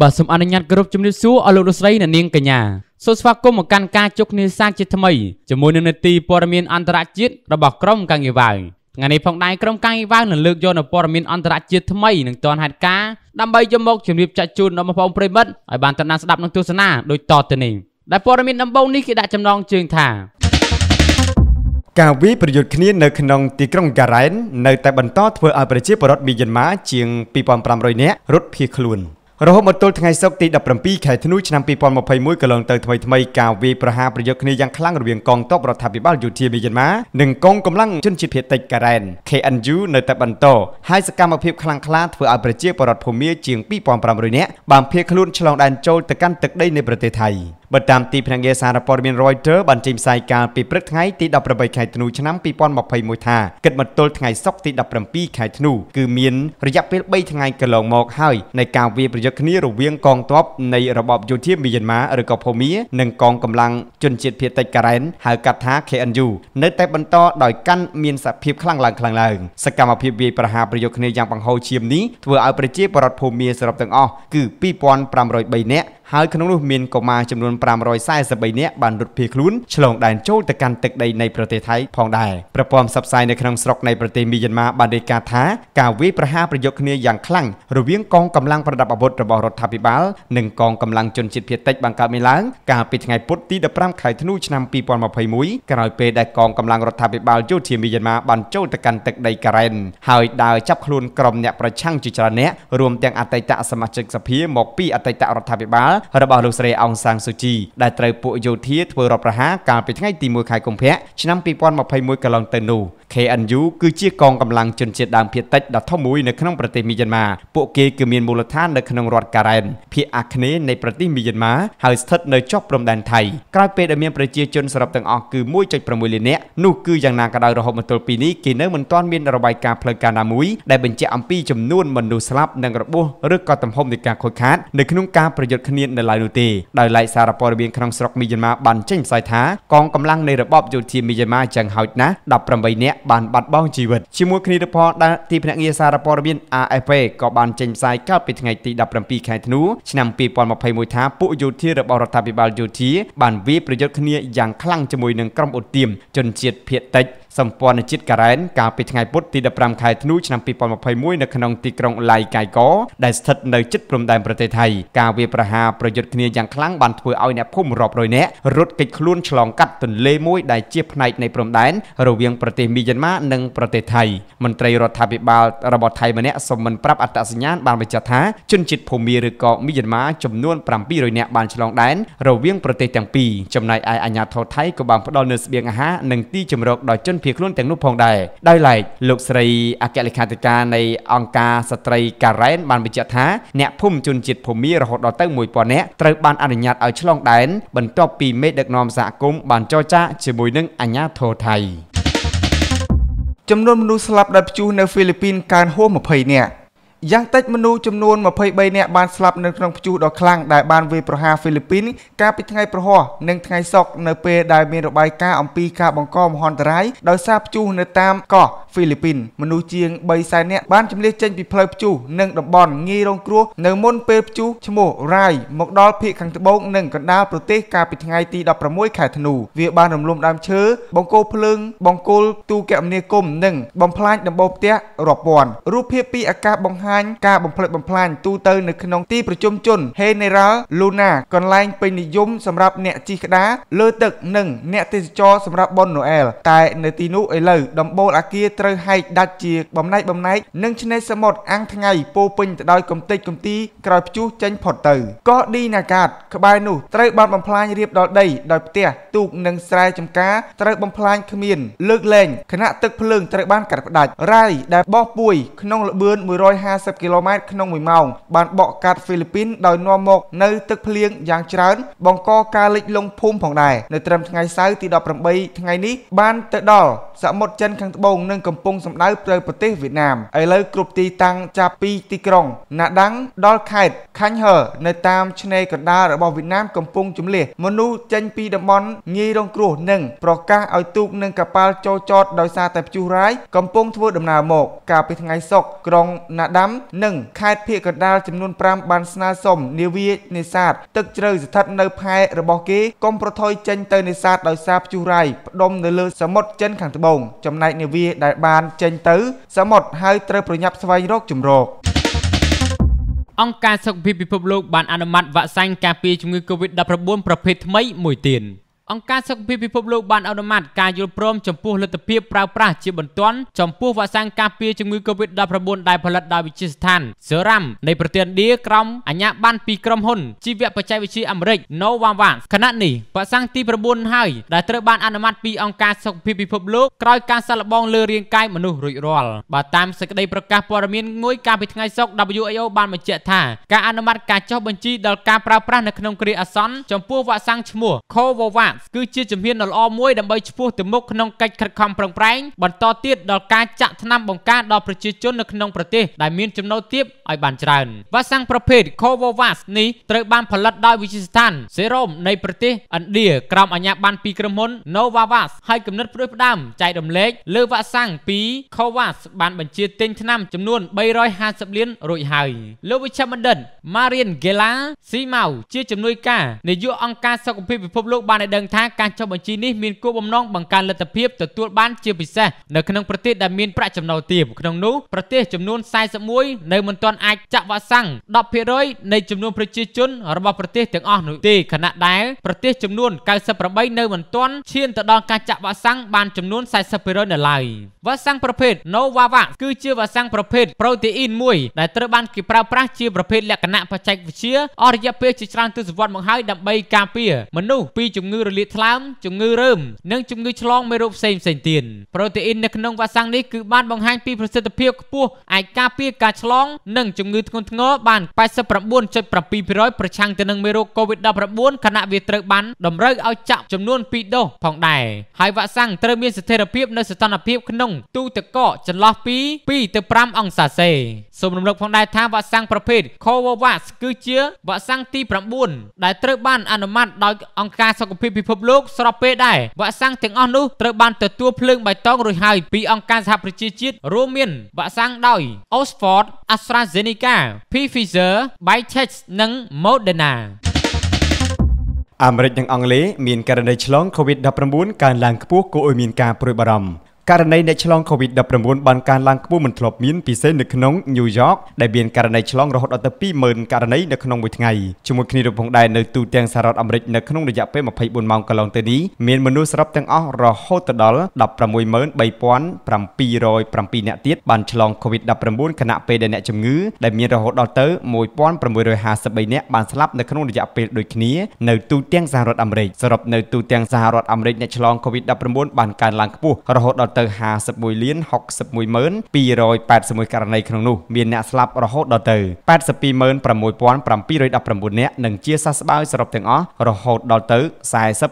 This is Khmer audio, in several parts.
បាទសូមអនុញ្ញាតគោរពជំរាបសួរអស់លោកលោកស្រីអ្នកនាងកញ្ញាសូមស្វាគមន៍មកកាន់ការជុកគ្នាសាជាថ្មីជាមួយនឹងនេតិព័ត៌មានអន្តរជាតិរបស់ក្រុមកាងីវ៉ាវថ្ងៃនេះផងដែរក្រុមកាងីវ៉ាវនឹងលើកយកនូវព័ត៌មានអន្តរជាតិថ្មីនឹងទាន់ហេតុការណ៍ដើម្បីយកមកជម្រាបចាក់ជូនដល់បងប្អូនប្រិមិត្តឲ្យបានតាមដានស្ដាប់និងទស្សនាដូចតទៅនេះដែលព័ត៌មានដំបូងនេះគេដាក់ចំណងជើងថាការវាយប្រយុទ្ធគ្នានៅក្នុងទីក្រុងការ៉ែននៅតែបន្តធ្វើឲ្យប្រជាពលរដ្ឋមីយ៉ាន់ម៉ាជាង2500នាក់រត់ភៀសខ្លួន។រហូតមកទល់ថ្ងៃសុក្រទី17ខែធ្នូឆ្នាំ2021កន្លងទៅថ្មីថ្មីការវាយប្រហារប្រយុទ្ធគ្នាយ៉ាងខ្លាំងរវាងកងទ័ពរដ្ឋាភិបាលយោធាមីយ៉ាន់ម៉ានិងកងកម្លាំងជនជាតិភៀតតិចការ៉ែន KNU នៅតែបន្តហើយសកម្មភាពខ្លាំងក្លាធ្វើឲ្យប្រជាពលរដ្ឋភូមាជាង2500នាក់បានភៀសខ្លួនឆ្លងដែនចូលទៅកាន់ទឹកដីនៃប្រទេសថៃបើតាមទីភ្នាក់ងារសារព័ត៌មាន Reuters បានចេញផ្សាយកាលពីព្រឹកថ្ងៃទី18ខែធ្នូឆ្នាំ2021ថាគិតមកទល់ថ្ងៃសុក្រទី17ខែធ្នូគឺមានរយៈពេល3ថ្ងៃកន្លងមកហើយនៃការវាយប្រយុទ្ធគ្នារវាងកងទ័ពនៃរបបយោធាមីយ៉ាន់ម៉ាឬក៏ភូមានិងកងកម្លាំងជនជាតិភៀតតិចការ៉ែនហៅកាត់ថា KNU នៅតែបន្តដោយកាន់មានសភាពខ្លាំងឡើងខ្លាំងឡើងសកម្មភាពវាយប្រហារប្រយុទ្ធគ្នាយ៉ាងបង្ហូរឈាមនេះធ្វើឲ្យប្រជាពលរដ្ឋភូមាសរុបទាំងអស់គឺ2503នាក់ហើយក្នុងនោះមានកុមារចំនួន543នាក់បានរត់ភៀសខ្លួនឆ្លងដែនចូលទៅកាន់ទឹកដីនៃប្រទេសថៃផងដែរប្រព័ន្ធផ្សព្វផ្សាយនៅក្នុងស្រុកនៃប្រទេសមីយ៉ាន់ម៉ាបានរាយការណ៍ថាការវាយប្រហារប្រយុទ្ធគ្នាយ៉ាងខ្លាំងរវាងកងកម្លាំងប្រដាប់អាវុធរបស់រដ្ឋាភិបាលនិងកងកម្លាំងជនជាតិភៀសតិចបានកើតមានឡើងកាលពីថ្ងៃពុធទី15ខែធ្នូឆ្នាំ2021ក្រោយពេលដែលកងកម្លាំងរដ្ឋាភិបាលយោធាមីយ៉ាន់ម៉ាបានចូលទៅកាន់ទឹកដីការ៉េនហើយដើរចាប់ខ្លួនក្រុមអ្នកប្រឆាំងជាច្រើនអ្នករួមទាំងអតីតសមាជិកសភាមកពីអតីតរដ្ឋាភិបាលរបស់លោកស្រីអងសាងស៊ូជីដែលត្រូវពួកយោធាធ្វើរដ្ឋប្រហារកាលពីថ្ងៃទី1ខែកុម្ភៈឆ្នាំ2021កន្លងទៅនោះ KNU គឺជាកងកម្លាំងជនជាតិដើមភាគតិចដ៏ធំមួយនៅក្នុងប្រទេសមីយ៉ាន់ម៉ាពួកគេគឺមានមូលដ្ឋាននៅក្នុងរដ្ឋការ៉េនភាគអាគ្នេយ៍នៃប្រទេសមីយ៉ាន់ម៉ាហើយស្ថិតនៅចុះព្រំដែនថៃក្រោយពេលដែលមានប្រជាជនសរុបទាំងអស់គឺ1.6លាននាក់នោះគឺយ៉ាងណាក៏ដោយរហូតមកទល់ពេលនេះគេនៅមិនទាន់មានរបាយការណ៍ផ្លូវការណាមួយដែលបញ្ជាក់អំពីចំនួនមនុស្សស្លាប់និងរបួសឬក៏ទំហំនៃការខូចខាតនៅក្នុងការប្រយុទ្ធគ្នាមាននៅឡើយនោះទេដោយឡែកសារព័ត៌មានក្នុងស្រុកមីយ៉ាន់ម៉ាបានចេញផ្សាយថាកងកម្លាំងនៃរបបយោធាមីយ៉ាន់ម៉ាយ៉ាងហោចណាស់18នាក់បានបាត់បង់ជីវិតជាមួយគ្នាទៅផងដែលទីភ្នាក់ងារសារព័ត៌មាន AFP ក៏បានចេញផ្សាយកើតពីថ្ងៃទី17ខែធ្នូឆ្នាំ2021ថាពួកយោធារបស់រដ្ឋាភិបាលយោធាបានវាយប្រយុទ្ធគ្នាយ៉ាងខ្លាំងជាមួយនឹងក្រុមអូទៀមជនជាតិភៀតតិចសម្ព័ន្ធជាតិការ៉ែនកាលពីថ្ងៃពុធទី15ខែធ្នូឆ្នាំ2021នៅក្នុងទីក្រុងឡៃកៃកោដែលស្ថិតនៅជិតព្រំដែនប្រទេសថៃការវាយប្រហារប្រយុទ្ធគ្នាយ៉ាងខ្លាំងបានធ្វើឲ្យអ្នកភូមិរាប់រយនាក់រត់គេចខ្លួនឆ្លងកាត់ទន្លេមួយដែលជាផ្នែកនៃព្រំដែនរវាងប្រទេសមីយ៉ាន់ម៉ានិងប្រទេសថៃមន្ត្រីរដ្ឋាភិបាលរបស់ថៃម្នាក់សូមមិនប្រាប់អត្តសញ្ញាណបានបញ្ជាក់ថាជនជាតិភូមាឬក៏មីយ៉ាន់ម៉ាចំនួន700នាក់បានឆ្លងដែនរវាងប្រទេសទាំងពីរចំណែកឯអាជ្ញាធរថៃក៏បានផ្ដល់នូវស្បៀងអាហារនិងទីជម្រកដល់ជនជនភៀសខ្លួនទាំងនោះផងដែរដោយឡែកលោកស្រីអគ្គលេខាធិការនៃអង្គការស្ត្រីការ៉ែនបានបញ្ជាក់ថាអ្នកភូមិជនជាតិភូមារហូតដល់ទៅ1000នាក់ត្រូវបានអនុញ្ញាតឲ្យឆ្លងដែនបន្ទាប់ពីមេ ដឹកនាំសហគមន៍បានចរចាជាមួយនឹងអាជ្ញាធរថៃចំនួនមនុស្សស្លាប់ដោយព្យុះនៅហ្វីលីពីនកើនហួស20នាក់យ៉ាងតិចមនុស្សចំនួន23នាក់បានស្លាប់នៅក្នុងព្យុះដ៏ខ្លាំងដែលបានវាយប្រហារហ្វីលីពីនកាលពីថ្ងៃប្រហោះនិងថ្ងៃសុក្រនៅពេលដែលមានរបាយការណ៍អំពីការបង្កមហន្តរាយដោយសារព្យុះនៅតាមកោះហ្វីលីពីនមនុស្សជាង3សែននាក់បានចម្លៀសចេញពីផ្លូវព្យុះនិងតំបន់ងាយរងគ្រោះនៅមុនពេលព្យុះឈ្មោះរ៉ៃមកដល់ភូមិខាងត្បូងនិងកណ្ដាលប្រទេសកាលពីថ្ងៃទី16ខែធ្នូវាបានរំលំដើមឈើបង្គោលភ្លើង បង្គោលទូគមនាគមន៍និងបំផ្លាញដំបូលផ្ទះរាប់ពាន់រូបភាពពីអាកាសបង្ហាញការបំផ្លិចបំផ្លាញទូទៅនៅក្នុងទីប្រជុំជន General Luna កន្លែង ពេញនិយមសម្រាប់អ្នកជិះក្តារលើទឹកនិង អ្នកទេសចរសម្រាប់ប៉ុនណូអែលតែ នៅទីនោះឥឡូវដំបូលអាគារត្រូវហែកដាច់ជាបំណែកបំណែកនិងឆ្នេរសមុទ្រអាំងថ្ងៃពោពេញទៅដោយកំទេចកំទីក្រោយព្យុះចេញផុតទៅកោះឌីណាកាតក្បែរនោះត្រូវបានបំផ្លាញរៀបដល់ដីដោយផ្ទះទូកនិងស្រែចម្ការត្រូវបំផ្លាញគ្មានលើកលែងគណៈទឹកភ្លើងត្រូវបានកាត់ផ្ដាច់រ៉ៃដែលបោះពួយក្នុងល្បឿន150គីឡូម៉ែត្រក្នុង1ម៉ោងបានបកកាត់ហ្វីលីពីនដោយនាំមកនៅទឹកភ្លៀងយ៉ាងច្រើនបង្កការលិចលង់ភូមិផងដែរនៅត្រឹមថ្ងៃសៅរ៍ទី18ថ្ងៃនេះបានទៅដល់សមុទ្រចិនខាងត្បូងនិងកំពុងសម្ដៅទៅប្រទេសវៀតណាមឥឡូវគ្រប់ទីតាំងចាប់ពីទីក្រុង ណាដាំងដល់ខេត្តខាញ់ហឺនៅតាមឆ្នេរកណ្ដាលរបស់វៀតណាមកំពុងជំលះមនុស្សចេញពីតំបន់ងាយរងគ្រោះ និងប្រកាសឲ្យទូកនិងកប៉ាល់ចូលចតដោយសារតែព្យុះរាយកំពុងធ្វើដំណើរមកកាលពីថ្ងៃសុក្រក្រុងណាដាំ និងខេត្តភៀកកណ្ដាលចំនួន5បានស្នើសុំនាវានេសាទទឹកជ្រៅស្ថិតនៅផែរបស់គេកុំប្រថុយចេញទៅនេសាទដោយសារព្យុះរាយផ្ដុំនៅលើសមុទ្រចិនខាងត្បូងចំណែកនាវាដែលបានចេញទៅ សមុទ្រហើយត្រូវប្រញាប់ស្វែងរក ជំរកអង្គការសុខភាពពិភពលោកបានអនុម័តវ៉ាក់សាំងការពារជំងឺ Covid-19 ប្រភេទថ្មីមួយទៀតអង្គការសុខភាពពិភពលោកបានអនុម័តការយល់ព្រមចំពោះលទ្ធភាពប្រើប្រាស់ជាបន្ទាន់ចំពោះវ៉ាក់សាំងការពារជំងឺ Covid-19 ដែលផលិតដោយវិទ្យាស្ថាន Serum នៃប្រទេសឥណ្ឌាក្រោមអាជ្ញាប័ណ្ណពីក្រុមហ៊ុនជីវបច្ចេកវិទ្យាអាមេរិក Novavax ខណៈនេះវ៉ាក់សាំងទី9ហើយដែលត្រូវបានអនុម័តពីអង្គការសុខភាពពិភពលោកក្រោយការសាក់លបងលើរាងកាយមនុស្សរួចរាល់បើតាមសេចក្តីប្រកាសព័ត៌មានមួយកាលពីថ្ងៃសុក្រ WHO បានបញ្ជាក់ថាការអនុម័តការចុះបញ្ជីដល់ការប្រើប្រាស់នៅក្នុងគ្រាអាសន្នចំពោះវ៉ាក់សាំងឈ្មោះ Covovax គឺជាជំហានដ៏ល្អមួយដើម្បីឈ្មោះទៅមុខក្នុងកិច្ចខិតខំប្រឹងប្រែងបន្តទៀតដល់ការចាក់ថ្នាំបង្ការដល់ប្រជាជននៅក្នុងប្រទេសដែលមានចំណូលទាបឲ្យបានច្រើនវ៉ាក់សាំងប្រភេទ Covovax នេះត្រូវបានផលិតដោយវិទ្យាស្ថាន Serum នៃប្រទេសឥណ្ឌាក្រោមអាជ្ញាប័ណ្ណពីក្រុមហ៊ុន Novavax ហើយគំនិតផ្ដួចផ្ដើមចែករំលែកលើវ៉ាក់សាំងពី Covax បានបញ្ជាទិញថ្នាំចំនួន350លានរួចហើយលោកវិជ្ជបណ្ឌិត Marian Gela Simau ជាជំនួយការនាយកអង្គការសុខភាពពិភពលោកបានឲ្យដឹងថាការចុះបញ្ជីនេះមានគោលបំណងបង្កើនលទ្ធភាពទទួលបានជាពិសេសនៅក្នុងប្រទេសដែលមានប្រាក់ចំណូលទាបក្នុងនោះប្រទេសចំនួន41នៅមិនទាន់អាចចាក់វ៉ាក់សាំង10%នៃចំនួនប្រជាជន របស់ប្រទេសទាំងអស់នោះទេខណៈដែលប្រទេសចំនួន98នៅមិនទាន់ឈានទៅដល់ការចាក់វ៉ាក់សាំងបានចំនួន40%នៅឡើយវ៉ាក់សាំងប្រភេទ Novavax គឺជាវ៉ាក់សាំងប្រភេទប្រូតេអ៊ីនមួយដែលត្រូវបានគេប្រើប្រាស់ជាប្រភេទលក្ខណៈបច្ចេកវិទ្យាអស់រយៈពេលជាច្រើនទសវត្សរ៍មកហើយដើម្បីការពារមនុស្សពីជំងឺរលាលាតថ្លើមជំងឺរើមនិងជំងឺឆ្លងមេរោគផ្សេងៗទៀតប្រូតេអ៊ីននៅក្នុងវ៉ាក់សាំងនេះគឺបានបង្ហាញពីប្រសិទ្ធភាពខ្ពស់អាចការពារការឆ្លងនិងជំងឺធ្ងន់ធ្ងរបាន89.7%ប្រឆាំងទៅនឹងមេរោគ COVID-19 ខណៈវាត្រូវបានតម្រូវឲ្យចាក់ចំនួន2ដូសផងដែរហើយវ៉ាក់សាំងត្រូវមានស្ថិរភាពនៅស្ថានភាពក្នុង ទូទឹកកកចន្លោះពី2ទៅ5អង្សាសេសូមរំលឹកផងដែរថាវ៉ាក់សាំងប្រភេទ Covovax គឺជាវ៉ាក់សាំងទី9ដែលត្រូវបាន អនុម័តដោយអង្គការសុខភាពពិភភពលោកស្របពេលដែរវ៉ាក់សាំងទាំងអស់នោះត្រូវបានទទួលភ្លើងបៃតងរួចហើយពីអង្គការសហប្រជាជាតិរួមមានវ៉ាក់សាំងដោយ Oxford AstraZeneca, Pfizer, BioNTech និង Moderna អាមេរិកនិងអង់គ្លេសមានករណីឆ្លង COVID-19 កើនឡើងខ្ពស់គួរឲ្យមានការព្រួយបារម្ភករណីអ្នកឆ្លង COVID-19 បានកើនឡើងខ្ពស់មិនធ្លាប់មានពិសេសនៅក្នុង New York ដែលមានករណីឆ្លងរហូតដល់ទៅ20000ករណីនៅក្នុងមួយថ្ងៃជាមួយគ្នារំពងដែរនៅទូទាំងសហរដ្ឋអាមេរិកនៅក្នុងរយៈពេល24ម៉ោងកន្លងទៅនេះមានមនុស្សសរុបទាំងអស់រហូតដល់163707នាក់ទៀតបានឆ្លង COVID-19 ខណៈពេលដែលអ្នកជំងឺដែលមានរហូតដល់ទៅ1653នាក់បានស្លាប់នៅក្នុងរយៈពេលដូចគ្នានៅទូទាំងសហរដ្ឋអាមេរិកសរុបនៅទូទាំងសហរដ្ឋអាមេរិកអ្នកឆ្លង COVID-19 បានកើនឡើងខ្ពស់រហូតដល់ទៅ51លាន61ម៉ឺន281ករណីក្នុងនោះមានអ្នកស្លាប់រហូតដល់ទៅ826,719នាក់និងជាសះស្បើយសរុបទាំងអស់រហូតដល់ទៅ40.47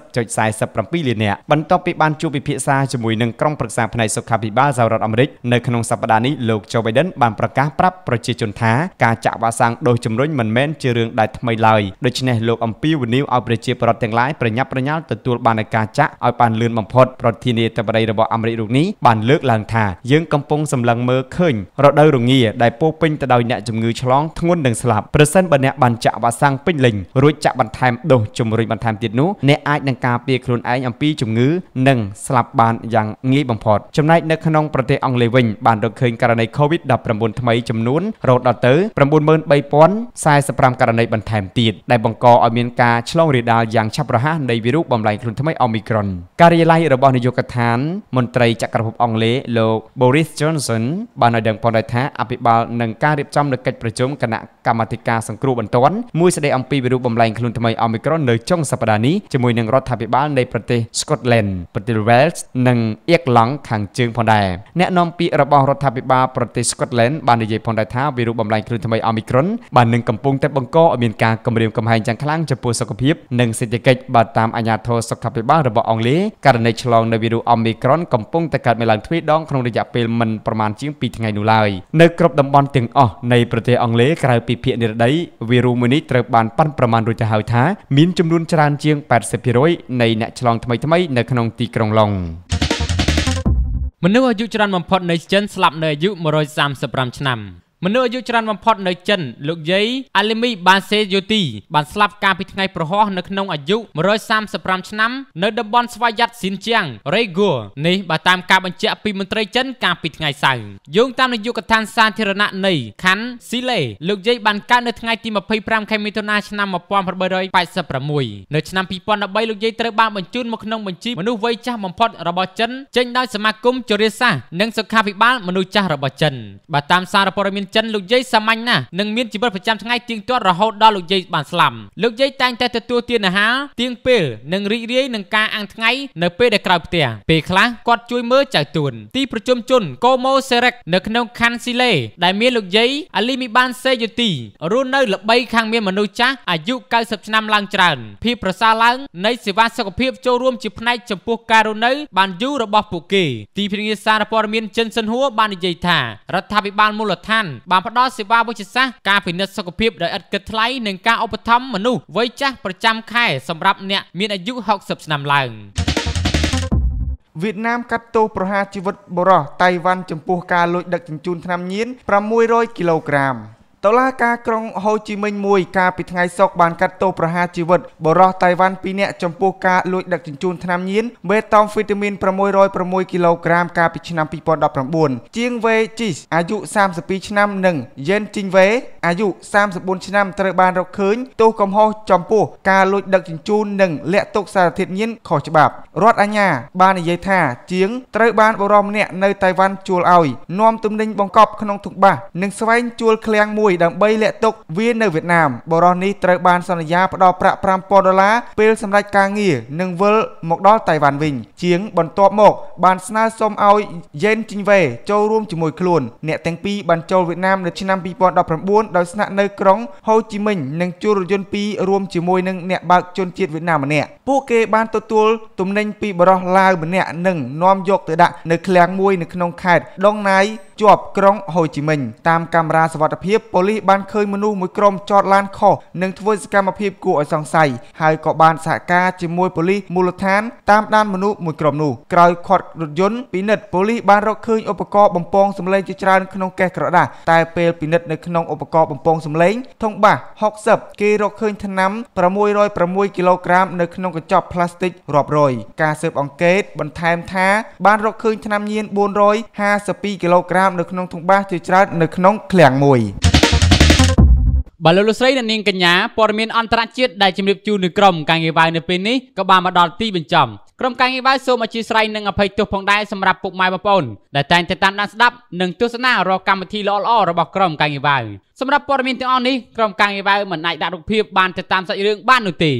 លាននាក់បន្ទាប់ពីបានជួបពិភាក្សាជាមួយនឹងក្រុមប្រឹក្សាផ្នែកសុខាភិបាលសហរដ្ឋអាមេរិកនៅក្នុងសប្តាហ៍នេះលោក Joe Biden បានប្រកាសប្រាប់ប្រជាជនថាការចាក់វ៉ាក់សាំងដោយជំរុញមិនមែនជារឿងដែលថ្មីឡើយដូច្នេះលោកអំពីវនីវឲ្យប្រជាពលរដ្ឋទាំងឡាយប្រញាប់ប្រញាល់ទទួលបានការចាក់ឲ្យបានលឿនបំផុតប្រធានាធិបតីរបស់អាមេរិករូបនេះបានលើកឡើងថាយើងកំពុងសម្លឹងមើលឃើញរដូវរងាដែលពោពេញទៅដោយអ្នកជំងឺឆ្លងធ្ងន់និងស្លាប់ប្រសិនបើអ្នកបានចាក់វ៉ាក់សាំងពេញលេញរួចចាក់បន្ថែមដូសជំរុញបន្ថែមទៀតនោះអ្នកអាចនឹងការពារខ្លួនឯងអំពីជំងឺនិងស្លាប់បានយ៉ាងងាយបំផុតចំណែកនៅក្នុងប្រទេសអង់គ្លេសវិញបានរកឃើញករណី COVID-19 ថ្មីចំនួនរហូតដល់ទៅ93045ករណីបន្ថែមទៀតដែលបង្កឲ្យមានការឆ្លងរាលដាលយ៉ាងឆាប់រហ័សនៃវីរុសបំលែងខ្លួនថ្មីអូមីក្រុនការិយាល័យរបស់នាយកដ្ឋានមន្ត្រីចក្រភពអង់គ្លេសលោក Boris Johnson បានឲ្យដឹងផងដែរថាអភិបាលនឹងការរៀបចំនៅកិច្ចប្រជុំគណៈកម្មាធិការសង្គ្រោះបន្ទាន់មួយស្ដីអំពីវិរូបបំលែងខ្លួនថ្មីអូមីក្រុននៅចុងសប្តាហ៍នេះជាមួយនឹងរដ្ឋាភិបាលនៃប្រទេស Scotland ប្រទេស Wales និងអៀកឡង់ខាងជើងផងដែរអ្នកនាំពាក្យរបស់រដ្ឋាភិបាលប្រទេស Scotland បាននិយាយផងដែរថាវិរូបបំលែងខ្លួនថ្មីអូមីក្រុនបាននឹងកំពុងតែបង្កឲ្យមានការគំរាមកំហែងយ៉ាងខ្លាំងចំពោះសុខភាពនិងសេដ្ឋកិច្ចបើតាមអាជ្ញាធរសុខាភិបាលរបស់អង់គ្លេសករណីឆ្លងនៃវីរុសអូមីក្រុនកំពុងតែកើតមានឡើងទ្វេដងក្នុងរយៈពេលមិនប្រមាណជាង2ថ្ងៃនោះឡើយនៅគ្រប់តំបន់ទាំងអស់នៃប្រទេសអង់គ្លេសក្រៅពីវិភាគនិរតីវីរុសមួយនេះត្រូវបានប៉ាន់ប្រមាណរួចទៅហើយថា មានចំនួនច្រើនជាង80%នៃអ្នកឆ្លងថ្មីៗនៅក្នុងទីក្រុងឡុងមនុស្សអាយុច្រើនបំផុតនៅចិនស្លាប់នៅអាយុ135ឆ្នាំមនុស្សអាយុច្រើនបំផុតនៅចិន លោកយាយអាលីមី បានសេយូទីបានស្លាប់កាលពីថ្ងៃប្រហោះនៅក្នុងអាយុ135ឆ្នាំ នៅតំបន់ស្វាយ័តស៊ីនជាងរេហ្គូនេះបើតាមការបញ្ជាក់ពីមន្ត្រីចិនកាលពីថ្ងៃសៅរ៍យោងតាមនាយកដ្ឋាន សាធារណៈនៃ ខាន់ស៊ីឡេលោកយាយបានកើតនៅថ្ងៃទី25ខែមិថុនាឆ្នាំ1886នៅឆ្នាំ2013លោកយាយត្រូវបានបញ្ជូនមកក្នុងបញ្ជីមនុស្សវ័យចាស់បំផុតរបស់ចិនចេញដោយសមាគមជរាសាស្ត្រនិងសុខាភិបាលមនុស្សចាស់របស់ចិនបើតាមសារព័ត៌មានចិនលោកយាយសាមញ្ញណាស់និងមានជីវិតប្រចាំថ្ងៃទៀងទាត់រហូតដល់លោកយាយបានស្លាប់លោកយាយតែងតែទទួលទានអាហារទៀងពេលនិងរីករាយនឹងការអាំងថ្ងៃនៅពេលដែលក្រៅផ្ទះពេលខ្លះគាត់ជួយមើលចៅទួនទីប្រជុំជនកូម៉ូសេរិកនៅក្នុងខាន់ស៊ីឡេដែលមានលោកយាយអាលីមីបាន សេយូទីរស់នៅ ល្បីខាងមានមនុស្សចាស់អាយុ90ឆ្នាំឡើងច្រើនភាពប្រសើរឡើងនៃសេវាសុខភាពចូលរួមជាផ្នែកចំពោះការរស់នៅបានយូររបស់ពួកគេ ទីភ្នាក់ងារសារព័ត៌មានចិនសិនហួរបាននិយាយថារដ្ឋាភិបាលមូលដ្ឋានបានផ្ដល់សេវាវិជ្ជាសាស្ត្រការពិនិត្យសុខភាពដោយឥតគិតថ្លៃនិងការឧបត្ថម្ភមនុស្សវ័យចាស់ប្រចាំខែសម្រាប់អ្នកមានអាយុ60ឆ្នាំឡើងវៀតណាមកាត់ទោសប្រហារជីវិតបរោះតៃវ៉ាន់ចំពោះការលួចដឹកជញ្ជូនថ្នាំញៀន600គីឡូក្រាមតុលាការក្រុងហូជីមិញមួយកាលពីថ្ងៃសុក្របានកាត់ទោសប្រហារជីវិតបរិសតៃវ៉ាន់2នាក់ចំពោះការលួចដឹកជញ្ជូនថ្នាំញៀនមេតោហ្វីតាមីន606គីឡូក្រាមកាលពីឆ្នាំ2019ជាងវេជីសអាយុ32ឆ្នាំនិងយេនជីងវេអាយុ34ឆ្នាំត្រូវបានរកឃើញទោសកំហុសចំពោះការលួចដឹកជញ្ជូននិងលាក់ទុកសារធាតុញៀនខុសច្បាប់ រដ្ឋអាជ្ញាបាននិយាយថាជាងត្រូវបានបរិសម្នាក់នៅតៃវ៉ាន់ជួលឲ្យនាំទំនិញបង្កប់ក្នុងធុងបាសនិងស្វែងជួលឃ្លាំងមួយដើម្បីលាក់ទុកវានៅវៀតណាមបរិសនេះត្រូវបានសន្យាផ្ដល់ប្រាក់5000ដុល្លារពេលសម្រេចការងារនិងវិលមកដល់តៃវ៉ាន់វិញជាងបន្ទាប់មក បានស្នើសុំឲ្យយេនជីងវ៉េចូលរួមជាមួយខ្លួនអ្នកទាំងពីរបានចូលវៀតណាមនៅឆ្នាំ2019ដោយស្នាក់នៅក្រុង ហូជីមិញនិងជួលរថយន្តពីររួមជាមួយនឹងអ្នកបើកជនជាតិវៀតណាមម្នាក់ពួកគេបានទទួលទំនិញពីបរិសឡាវម្នាក់និងនាំយកទៅដាក់នៅឃ្លាំងមួយនៅក្នុងខេត្តដងណាយជាប់ក្រុងហូជីមិញតាមកាមេរ៉ាសវត្ថិភាពប៉ូលីសបានឃើញមនុស្សមួយក្រុមចតឡានខុសនិងធ្វើសកម្មភាពគួរឲ្យសង្ស័យហើយក៏បានសហការជាមួយប៉ូលីសមូលដ្ឋាន តាមដានមនុស្សមួយក្រុមនោះក្រោយខាត់រថយន្តពិនិត្យប៉ូលីសបានរកឃើញឧបករណ៍បំពងសម្លេងជាច្រើន ក្នុងកេះក្រដាសតែពេលពិនិត្យនៅក្នុងឧបករណ៍បំពងសម្លេងធុងបាស60គេរកឃើញថ្នាំ606គីឡូក្រាមនៅក្នុងកញ្ចប់ផ្លាស្ទិករាប់រយ ការស៊ើបអង្កេត បន្ថែមថាបានរកឃើញថ្នាំញៀន452គីឡូក្រាមតាមនៅក្នុងធុងបាសជាច្រើននៅក្នុងឃ្លាំងមួយបលលោកស្រីអ្នកនាងកញ្ញាព័ត៌មានអន្តរជាតិដែលជំរាបជូននៅក្រមការងារវាយនៅពេលនេះក៏បានមកដល់ទីបញ្ចប់ក្រុមការងារវាយសូមអធិស្ឋាននិងអភ័យទោសផងដែរសម្រាប់ពុកម៉ែបងប្អូនដែលតែងតែតាមដានស្ដាប់និងទស្សនារាល់កម្មវិធីល្អៗរបស់ក្រុមការងារវាយសម្រាប់ព័ត៌មានទាំងអស់នេះក្រុមការងារវាយមិនអាចដាក់រូបភាពបានទៅតាមសាច់រឿងបាននោះទេ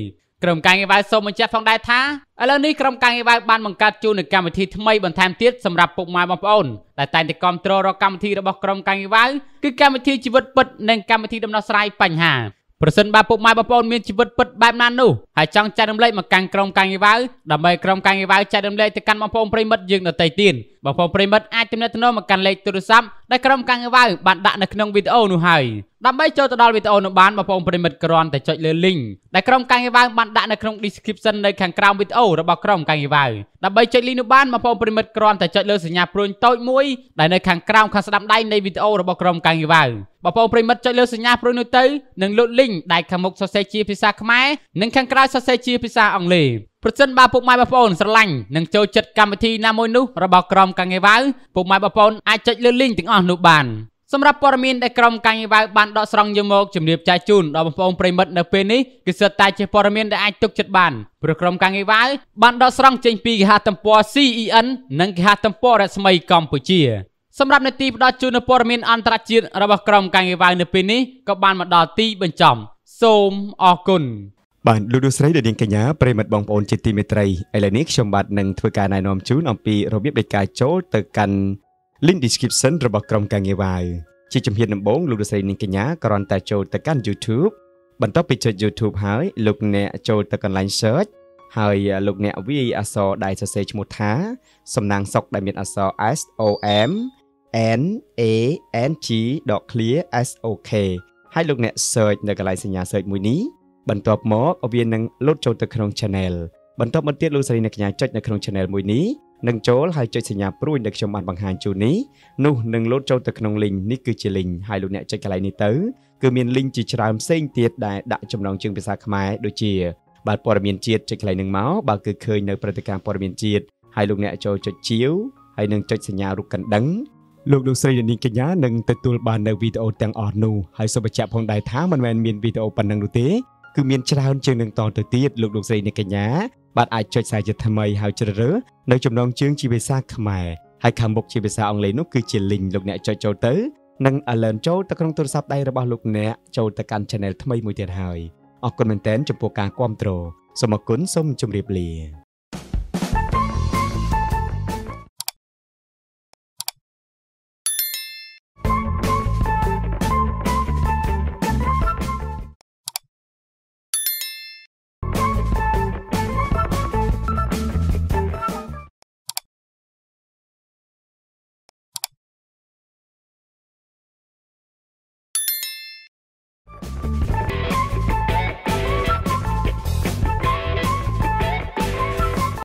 ក្រុមការងារវាយសូមបញ្ជាក់ផងដែរថាឥឡូវនេះក្រុមការងារវាយបានបង្កើតជូននូវកម្មវិធីថ្មីបន្ថែមទៀតសម្រាប់ពុកម៉ែបងប្អូនដែលតែងតែគ្រប់គ្រងរកកម្មវិធីរបស់ក្រុមការងារវាយគឺកម្មវិធីជីវិតពិត និងកម្មវិធីដំណោះស្រាយបញ្ហាប្រសិនបើពុកម៉ែបងប្អូនមានជីវិតពិតបែបណានោះហើយចង់ចែករំលែកមកកាន់ក្រុមកាងីវ៉ៅដើម្បីក្រុមកាងីវ៉ៅចែករំលែកទៅកាន់បងប្អូនប្រិមិត្តយើងនៅទីទៀតបងប្អូនប្រិមិត្តអាចទំនាក់ទំនងមកកាន់លេខទូរស័ព្ទដែលក្រុមកាងីវ៉ៅបានដាក់នៅក្នុងវីដេអូនោះហើយដើម្បីចូលទៅដល់វីដេអូនោះបានបងប្អូនប្រិមិត្តគ្រាន់តែចុចលើ link ដែលក្រុមកាងីវ៉ៅបានដាក់នៅក្នុង description នៅខាងក្រោមវីដេអូរបស់ក្រុមកាងីវ៉ៅដើម្បីចុច link នោះបានបងប្អូនប្រិមិត្តគ្រាន់តែចុចលើសញ្ញាព្រួញតូចមួយដែលនៅខាងក្រោមខាងស្ដាំដៃនៃវីដេអូរបស់ក្រុមកាងីវ៉ៅបងប្អូនប្រិមិត្តចុចលើសញ្ញាព្រួយនោះទៅនឹងលុតលីងដែលខាងមុខសរសេរជាភាសាខ្មែរនិងខាងក្រោយសរសេរជាភាសាអង់គ្លេសប្រសិនបើពុកម៉ែបងប្អូនស្រឡាញ់និងចូលចិត្តកម្មវិធីណាមួយនោះរបស់ក្រុមកាងេវ៉ាវពុកម៉ែបងប្អូនអាចចុចលើលីងទាំងអស់នោះបានសម្រាប់ព័ត៌មានដែលក្រុមកាញ់វ៉ៅបានដកស្រង់យកមកជំរាបចែកជូនដល់បងប្អូនប្រិមិត្តនៅពេលនេះគឺសិតតែជាព័ត៌មានដែលអាចទុកចិត្តបានព្រោះក្រុមកាញ់វ៉ៅបានដកស្រង់ចេញពីគេហទំព័រ CEN និងគេហទំព័ររស្មីកម្ពុជាសម្រាប់នាទីផ្ដល់ជូននូវព័ត៌មានអន្តរជាតិរបស់ក្រុមការងារវាយនៅពេលនេះក៏បានមកដល់ទីបញ្ចប់សូមអរគុណបាទលោកលោកស្រីលោកនាងកញ្ញាប្រិមិត្តបងប្អូនជាទីមេត្រីឥឡូវនេះខ្ញុំបាទនឹងធ្វើការណែនាំជូនអំពីរបៀបនៃការចូលទៅកាន់ link description របស់ក្រុមការងារវាយជាជំហានដំបូងលោកលោកស្រីនាងកញ្ញាគ្រាន់តែចូលទៅកាន់ YouTube បន្ទាប់ពីចុច YouTube ហើយលោកអ្នកចូលទៅកន្លែង search ហើយលោកអ្នកវាយអក្សរដែលសរសេរឈ្មោះថា សំណាងសុកដែលមានអក្សរ S O M N A N G .clear S O K ហើយលោកអ្នក search នៅកន្លែងសញ្ញា search មួយនេះបន្ទាប់មកវានឹងលោតចូលទៅក្នុង channel បន្ទាប់មកទៀតលោកស្រីអ្នកកញ្ញាចុចនៅក្នុង channel មួយនេះនឹងចូលហើយចុចសញ្ញាព្រួយដែលខ្ញុំបានបង្ហាញជូននេះនោះនឹងលោតចូលទៅក្នុង link នេះគឺជា link ហើយលោកអ្នកចុចកន្លែងនេះទៅគឺមាន link ជាច្រើនផ្សេងទៀតដែលដាក់ចំណងជើងភាសាខ្មែរដូចជាបាទព័ត៌មានជាតិចុចកន្លែងនឹងមកបាទគឺឃើញនៅព្រឹត្តិការណ៍ព័ត៌មានជាតិហើយលោកអ្នកចូលចុចជាវហើយនឹងចុចសញ្ញារូបកណ្ដឹងលោកលោកស្រីនាងកញ្ញានឹងទទួលបាននៅវីដេអូទាំងអស់នោះហើយសូមបញ្ជាក់ផងដែរថាមិនមែនមានវីដេអូប៉ុណ្ណឹងនោះទេគឺមានច្រើនជាងនឹងតទៅទៀតលោកលោកស្រីនាងកញ្ញាបាទអាចចុចខ្សែជាថ្មីហើយជ្រើសរើសនៅចំណងជើងជាភាសាខ្មែរហើយខាងមុខជាភាសាអង់គ្លេសនោះគឺជាលីងលោកអ្នកចុចចូលទៅនិង alert ចូលទៅក្នុងទូរស័ព្ទដៃរបស់លោកអ្នកចូលទៅកាន់ channel ថ្មីមួយទៀតហើយអរគុណមែនទែនចំពោះការគ្រប់គ្រងសូមអរគុណសូមជម្រាបលា